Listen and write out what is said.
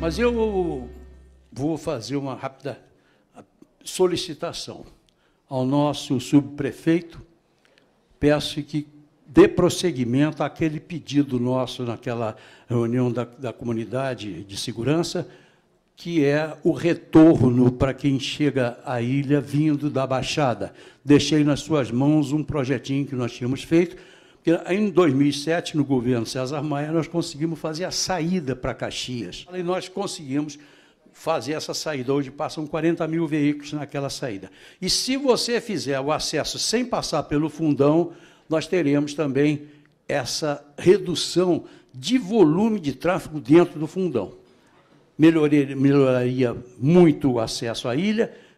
Mas eu vou fazer uma rápida solicitação ao nosso subprefeito. Peço que dê prosseguimento àquele pedido nosso naquela reunião da, da comunidade de segurança, que é o retorno para quem chega à ilha vindo da Baixada. Deixei nas suas mãos um projetinho que nós tínhamos feito porque em 2007, no governo César Maia, nós conseguimos fazer a saída para Caxias. E nós conseguimos fazer essa saída. Hoje passam 40 mil veículos naquela saída. E se você fizer o acesso sem passar pelo fundão, nós teremos também essa redução de volume de tráfego dentro do fundão. Melhoraria, melhoraria muito o acesso à ilha,